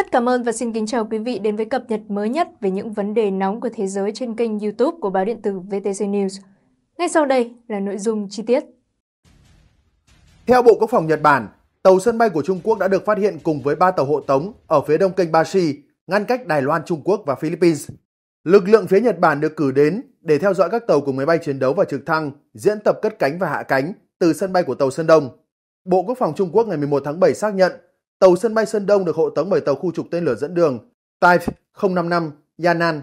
Rất cảm ơn và xin kính chào quý vị đến với cập nhật mới nhất về những vấn đề nóng của thế giới trên kênh YouTube của báo điện tử VTC News. Ngay sau đây là nội dung chi tiết. Theo Bộ Quốc phòng Nhật Bản, tàu sân bay của Trung Quốc đã được phát hiện cùng với ba tàu hộ tống ở phía đông kênh Bashi, ngăn cách Đài Loan, Trung Quốc và Philippines. Lực lượng phía Nhật Bản được cử đến để theo dõi các tàu của máy bay chiến đấu và trực thăng diễn tập cất cánh và hạ cánh từ sân bay của tàu Sơn Đông. Bộ Quốc phòng Trung Quốc ngày 11 tháng 7 xác nhận tàu sân bay Sơn Đông được hộ tống bởi tàu khu trục tên lửa dẫn đường Type 055 Yanan,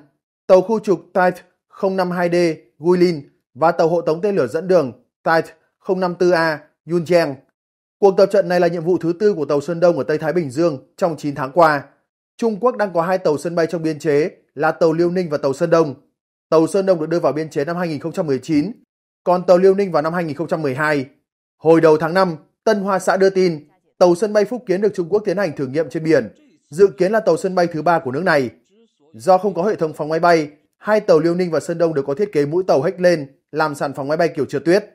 tàu khu trục Type 052D Guilin và tàu hộ tống tên lửa dẫn đường Type 054A Yunjiang. Cuộc tập trận này là nhiệm vụ thứ tư của tàu Sơn Đông ở Tây Thái Bình Dương trong 9 tháng qua. Trung Quốc đang có hai tàu sân bay trong biên chế là tàu Liêu Ninh và tàu Sơn Đông. Tàu Sơn Đông được đưa vào biên chế năm 2019, còn tàu Liêu Ninh vào năm 2012. Hồi đầu tháng 5, Tân Hoa Xã đưa tin tàu sân bay Phúc Kiến được Trung Quốc tiến hành thử nghiệm trên biển, dự kiến là tàu sân bay thứ ba của nước này. Do không có hệ thống phòng máy bay, hai tàu Liêu Ninh và Sơn Đông đều có thiết kế mũi tàu hếch lên làm sàn phòng máy bay kiểu trượt tuyết.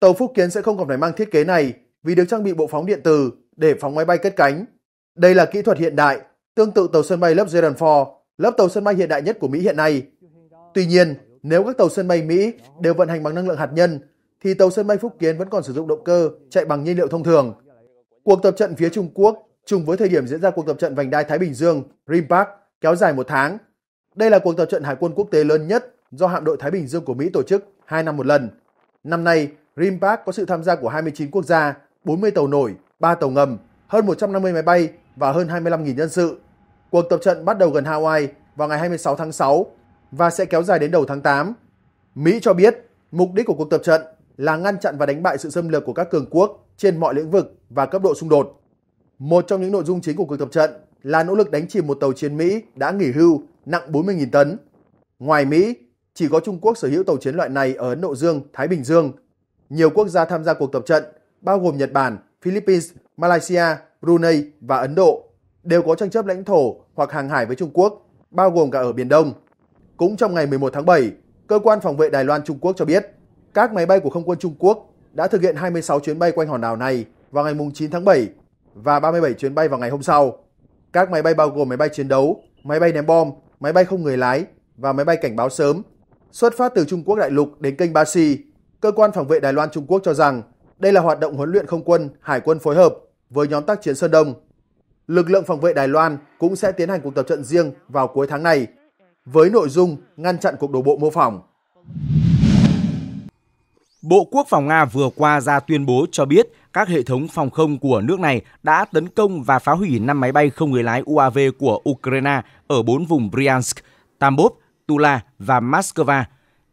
Tàu Phúc Kiến sẽ không còn phải mang thiết kế này vì được trang bị bộ phóng điện từ để phóng máy bay cất cánh. Đây là kỹ thuật hiện đại, tương tự tàu sân bay lớp Gerald Ford, lớp tàu sân bay hiện đại nhất của Mỹ hiện nay. Tuy nhiên, nếu các tàu sân bay Mỹ đều vận hành bằng năng lượng hạt nhân, thì tàu sân bay Phúc Kiến vẫn còn sử dụng động cơ chạy bằng nhiên liệu thông thường. Cuộc tập trận phía Trung Quốc trùng với thời điểm diễn ra cuộc tập trận vành đai Thái Bình Dương RIMPAC kéo dài một tháng. Đây là cuộc tập trận hải quân quốc tế lớn nhất do hạm đội Thái Bình Dương của Mỹ tổ chức 2 năm một lần. Năm nay, RIMPAC có sự tham gia của 29 quốc gia, 40 tàu nổi, 3 tàu ngầm, hơn 150 máy bay và hơn 25.000 nhân sự. Cuộc tập trận bắt đầu gần Hawaii vào ngày 26 tháng 6 và sẽ kéo dài đến đầu tháng 8. Mỹ cho biết mục đích của cuộc tập trận là ngăn chặn và đánh bại sự xâm lược của các cường quốc trên mọi lĩnh vực và cấp độ xung đột. Một trong những nội dung chính của cuộc tập trận là nỗ lực đánh chìm một tàu chiến Mỹ đã nghỉ hưu nặng 40.000 tấn. Ngoài Mỹ, chỉ có Trung Quốc sở hữu tàu chiến loại này ở Ấn Độ Dương, Thái Bình Dương. Nhiều quốc gia tham gia cuộc tập trận, bao gồm Nhật Bản, Philippines, Malaysia, Brunei và Ấn Độ, đều có tranh chấp lãnh thổ hoặc hàng hải với Trung Quốc, bao gồm cả ở Biển Đông. Cũng trong ngày 11 tháng 7, Cơ quan Phòng vệ Đài Loan Trung Quốc cho biết, các máy bay của không quân Trung Quốc đã thực hiện 26 chuyến bay quanh hòn đảo này vào ngày 9 tháng 7 và 37 chuyến bay vào ngày hôm sau. Các máy bay bao gồm máy bay chiến đấu, máy bay ném bom, máy bay không người lái và máy bay cảnh báo sớm xuất phát từ Trung Quốc đại lục đến kênh Ba Cơ quan phòng vệ Đài Loan Trung Quốc cho rằng đây là hoạt động huấn luyện không quân, hải quân phối hợp với nhóm tác chiến Sơn Đông. Lực lượng phòng vệ Đài Loan cũng sẽ tiến hành cuộc tập trận riêng vào cuối tháng này với nội dung ngăn chặn cuộc đổ bộ mô phỏng. Bộ Quốc phòng Nga vừa qua ra tuyên bố cho biết các hệ thống phòng không của nước này đã tấn công và phá hủy 5 máy bay không người lái UAV của Ukraine ở 4 vùng Bryansk, Tambov, Tula và Moscow.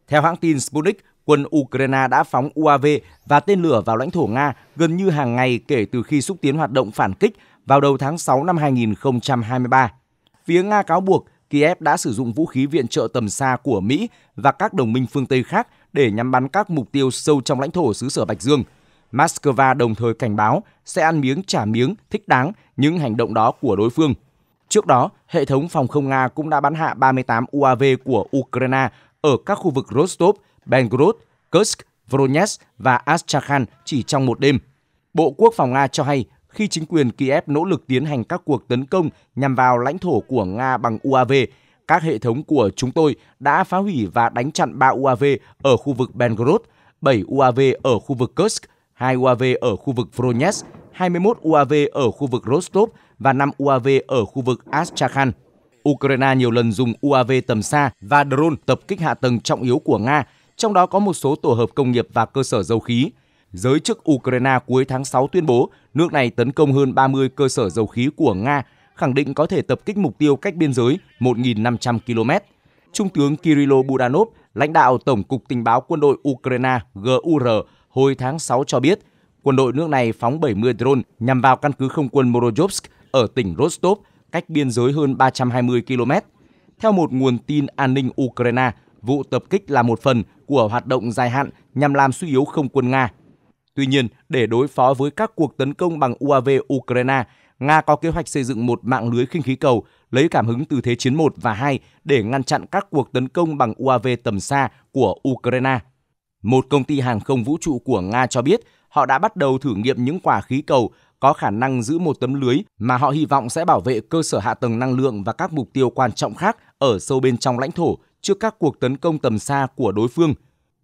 Theo hãng tin Sputnik, quân Ukraine đã phóng UAV và tên lửa vào lãnh thổ Nga gần như hàng ngày kể từ khi xúc tiến hoạt động phản kích vào đầu tháng 6 năm 2023. Phía Nga cáo buộc Kiev đã sử dụng vũ khí viện trợ tầm xa của Mỹ và các đồng minh phương Tây khác – để nhắm bắn các mục tiêu sâu trong lãnh thổ xứ sở Bạch Dương. Moscow đồng thời cảnh báo sẽ ăn miếng trả miếng thích đáng những hành động đó của đối phương. Trước đó, hệ thống phòng không Nga cũng đã bắn hạ 38 UAV của Ukraine ở các khu vực Rostov, Belgorod, Kursk, Voronezh và Astrakhan chỉ trong một đêm. Bộ Quốc phòng Nga cho hay khi chính quyền Kiev nỗ lực tiến hành các cuộc tấn công nhằm vào lãnh thổ của Nga bằng UAV các hệ thống của chúng tôi đã phá hủy và đánh chặn 3 UAV ở khu vực Belgorod, 7 UAV ở khu vực Kursk, 2 UAV ở khu vực Voronezh, 21 UAV ở khu vực Rostov và 5 UAV ở khu vực Astrakhan. Ukraine nhiều lần dùng UAV tầm xa và drone tập kích hạ tầng trọng yếu của Nga, trong đó có một số tổ hợp công nghiệp và cơ sở dầu khí. Giới chức Ukraine cuối tháng 6 tuyên bố nước này tấn công hơn 30 cơ sở dầu khí của Nga khẳng định có thể tập kích mục tiêu cách biên giới 1.500 km. Trung tướng Kirilo Budanov, lãnh đạo Tổng cục Tình báo Quân đội Ukraine GUR hồi tháng 6 cho biết, quân đội nước này phóng 70 drone nhằm vào căn cứ không quân Morozovsk ở tỉnh Rostov, cách biên giới hơn 320 km. Theo một nguồn tin an ninh Ukraine, vụ tập kích là một phần của hoạt động dài hạn nhằm làm suy yếu không quân Nga. Tuy nhiên, để đối phó với các cuộc tấn công bằng UAV Ukraine, Nga có kế hoạch xây dựng một mạng lưới khinh khí cầu lấy cảm hứng từ Thế chiến 1 và 2 để ngăn chặn các cuộc tấn công bằng UAV tầm xa của Ukraine. Một công ty hàng không vũ trụ của Nga cho biết họ đã bắt đầu thử nghiệm những quả khí cầu có khả năng giữ một tấm lưới mà họ hy vọng sẽ bảo vệ cơ sở hạ tầng năng lượng và các mục tiêu quan trọng khác ở sâu bên trong lãnh thổ trước các cuộc tấn công tầm xa của đối phương.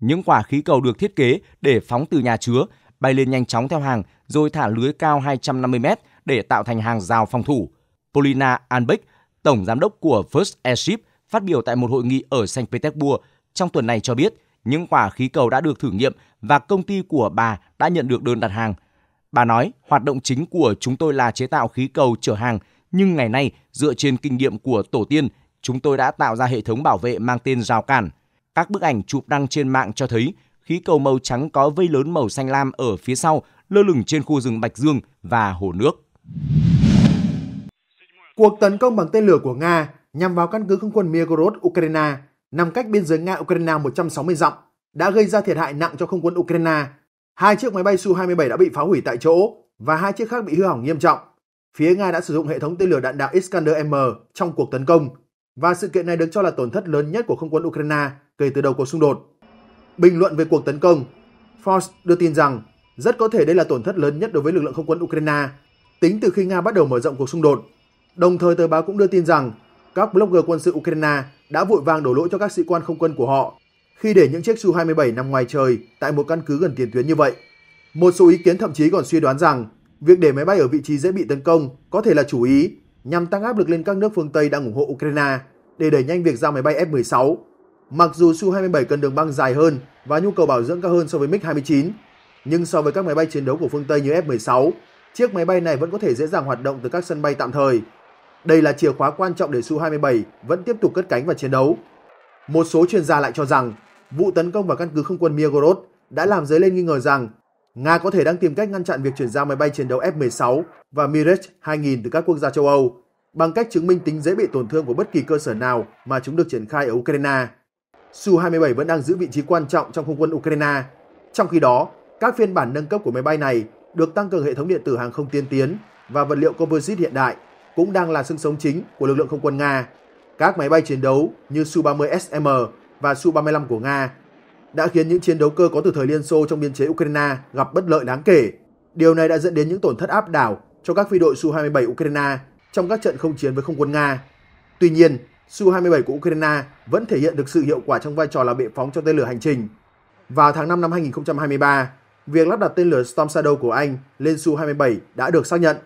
Những quả khí cầu được thiết kế để phóng từ nhà chứa, bay lên nhanh chóng theo hàng rồi thả lưới cao 250 mét để tạo thành hàng rào phòng thủ. Polina Anbeck, tổng giám đốc của First Airship, phát biểu tại một hội nghị ở Saint Petersburg trong tuần này cho biết những quả khí cầu đã được thử nghiệm và công ty của bà đã nhận được đơn đặt hàng. Bà nói, hoạt động chính của chúng tôi là chế tạo khí cầu chở hàng, nhưng ngày nay dựa trên kinh nghiệm của tổ tiên, chúng tôi đã tạo ra hệ thống bảo vệ mang tên rào cản. Các bức ảnh chụp đăng trên mạng cho thấy khí cầu màu trắng có vây lớn màu xanh lam ở phía sau lơ lửng trên khu rừng Bạch Dương và hồ nước. Cuộc tấn công bằng tên lửa của Nga nhằm vào căn cứ không quân Mirgorod, Ukraine, nằm cách biên giới Nga-Ukraine 160 dặm, đã gây ra thiệt hại nặng cho không quân Ukraine. Hai chiếc máy bay Su-27 đã bị phá hủy tại chỗ và hai chiếc khác bị hư hỏng nghiêm trọng. Phía Nga đã sử dụng hệ thống tên lửa đạn đạo Iskander-M trong cuộc tấn công và sự kiện này được cho là tổn thất lớn nhất của không quân Ukraine kể từ đầu cuộc xung đột. Bình luận về cuộc tấn công, Force đưa tin rằng rất có thể đây là tổn thất lớn nhất đối với lực lượng không quân Ukraine tính từ khi Nga bắt đầu mở rộng cuộc xung đột. Đồng thời tờ báo cũng đưa tin rằng các blogger quân sự Ukraine đã vội vàng đổ lỗi cho các sĩ quan không quân của họ khi để những chiếc Su-27 nằm ngoài trời tại một căn cứ gần tiền tuyến như vậy. Một số ý kiến thậm chí còn suy đoán rằng việc để máy bay ở vị trí dễ bị tấn công có thể là chủ ý nhằm tăng áp lực lên các nước phương Tây đang ủng hộ Ukraine để đẩy nhanh việc giao máy bay F-16. Mặc dù Su-27 cần đường băng dài hơn và nhu cầu bảo dưỡng cao hơn so với MiG-29, nhưng so với các máy bay chiến đấu của phương Tây như F-16, chiếc máy bay này vẫn có thể dễ dàng hoạt động từ các sân bay tạm thời. Đây là chìa khóa quan trọng để Su-27 vẫn tiếp tục cất cánh và chiến đấu. Một số chuyên gia lại cho rằng vụ tấn công vào căn cứ không quân Mirgorod đã làm dấy lên nghi ngờ rằng Nga có thể đang tìm cách ngăn chặn việc chuyển giao máy bay chiến đấu F-16 và Mirage 2000 từ các quốc gia châu Âu bằng cách chứng minh tính dễ bị tổn thương của bất kỳ cơ sở nào mà chúng được triển khai ở Ukraine. Su-27 vẫn đang giữ vị trí quan trọng trong không quân Ukraine. Trong khi đó, các phiên bản nâng cấp của máy bay này được tăng cường hệ thống điện tử hàng không tiên tiến và vật liệu composite hiện đại cũng đang là xương sống chính của lực lượng không quân Nga. Các máy bay chiến đấu như Su-30SM và Su-35 của Nga đã khiến những chiến đấu cơ có từ thời Liên Xô trong biên chế Ukraine gặp bất lợi đáng kể. Điều này đã dẫn đến những tổn thất áp đảo cho các phi đội Su-27 Ukraine trong các trận không chiến với không quân Nga. Tuy nhiên, Su-27 của Ukraine vẫn thể hiện được sự hiệu quả trong vai trò là bệ phóng cho tên lửa hành trình. Vào tháng 5 năm 2023, việc lắp đặt tên lửa Storm Shadow của Anh lên Su-27 đã được xác nhận.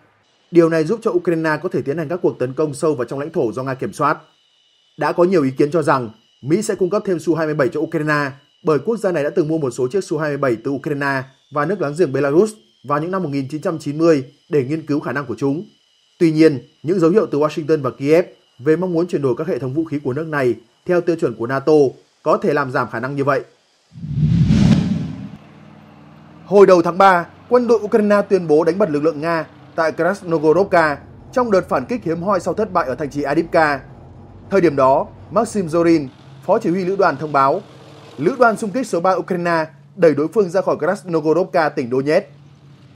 Điều này giúp cho Ukraine có thể tiến hành các cuộc tấn công sâu vào trong lãnh thổ do Nga kiểm soát. Đã có nhiều ý kiến cho rằng Mỹ sẽ cung cấp thêm Su-27 cho Ukraine bởi quốc gia này đã từng mua một số chiếc Su-27 từ Ukraine và nước láng giềng Belarus vào những năm 1990 để nghiên cứu khả năng của chúng. Tuy nhiên, những dấu hiệu từ Washington và Kiev về mong muốn chuyển đổi các hệ thống vũ khí của nước này theo tiêu chuẩn của NATO có thể làm giảm khả năng như vậy. Hồi đầu tháng 3, quân đội Ukraine tuyên bố đánh bật lực lượng Nga tại Krasnogorovka trong đợt phản kích hiếm hoi sau thất bại ở thành trì Adivka. Thời điểm đó, Maxim Zorin, phó chỉ huy lữ đoàn thông báo, lữ đoàn xung kích số 3 Ukraine đẩy đối phương ra khỏi Krasnogorovka tỉnh Donetsk.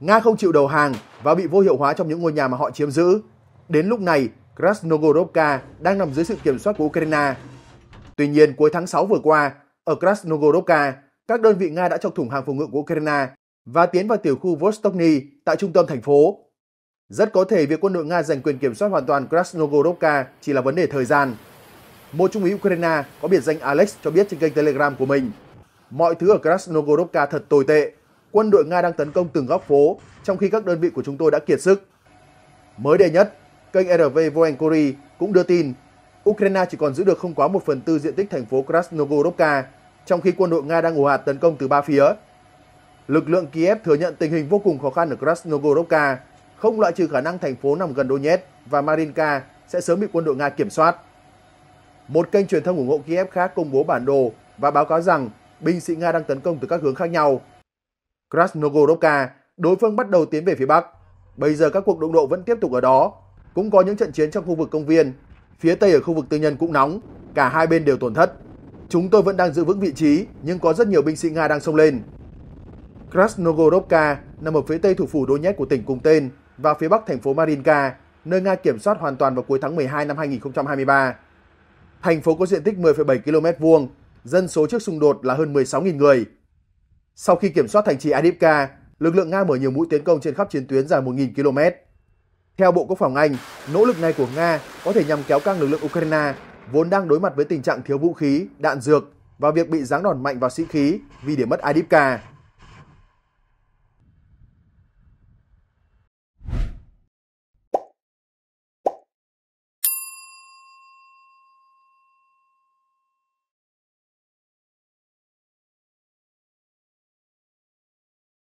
Nga không chịu đầu hàng và bị vô hiệu hóa trong những ngôi nhà mà họ chiếm giữ. Đến lúc này, Krasnogorovka đang nằm dưới sự kiểm soát của Ukraine. Tuy nhiên, cuối tháng 6 vừa qua, ở Krasnogorovka, các đơn vị Nga đã chọc thủng hàng phòng ngự của Ukraine và tiến vào tiểu khu Vostokny tại trung tâm thành phố. Rất có thể việc quân đội Nga giành quyền kiểm soát hoàn toàn Krasnogorovka chỉ là vấn đề thời gian. Một trung úy Ukraine có biệt danh Alex cho biết trên kênh Telegram của mình. Mọi thứ ở Krasnogorovka thật tồi tệ. Quân đội Nga đang tấn công từng góc phố, trong khi các đơn vị của chúng tôi đã kiệt sức. Mới đây nhất, kênh RV Voenkori cũng đưa tin Ukraine chỉ còn giữ được không quá một phần tư diện tích thành phố Krasnogorovka, trong khi quân đội Nga đang ồ hạt tấn công từ ba phía. Lực lượng Kiev thừa nhận tình hình vô cùng khó khăn ở Krasnogorovka, không loại trừ khả năng thành phố nằm gần Donetsk và Marinka sẽ sớm bị quân đội Nga kiểm soát. Một kênh truyền thông ủng hộ Kiev khác công bố bản đồ và báo cáo rằng binh sĩ Nga đang tấn công từ các hướng khác nhau. Krasnogorovka, đối phương bắt đầu tiến về phía Bắc. Bây giờ các cuộc đụng độ vẫn tiếp tục ở đó. Cũng có những trận chiến trong khu vực công viên. Phía Tây ở khu vực tư nhân cũng nóng. Cả hai bên đều tổn thất. Chúng tôi vẫn đang giữ vững vị trí, nhưng có rất nhiều binh sĩ Nga đang xông lên. Krasnogorovka nằm ở phía tây thủ phủ Donetsk của tỉnh cùng tên và phía bắc thành phố Marinka, nơi Nga kiểm soát hoàn toàn vào cuối tháng 12 năm 2023. Thành phố có diện tích 10,7 km vuông, dân số trước xung đột là hơn 16.000 người. Sau khi kiểm soát thành trì Adipka, lực lượng Nga mở nhiều mũi tiến công trên khắp chiến tuyến dài 1.000 km. Theo Bộ Quốc phòng Anh, nỗ lực này của Nga có thể nhằm kéo căng lực lượng Ukraine vốn đang đối mặt với tình trạng thiếu vũ khí, đạn dược và việc bị giáng đòn mạnh vào sĩ khí vì để mất Adipka.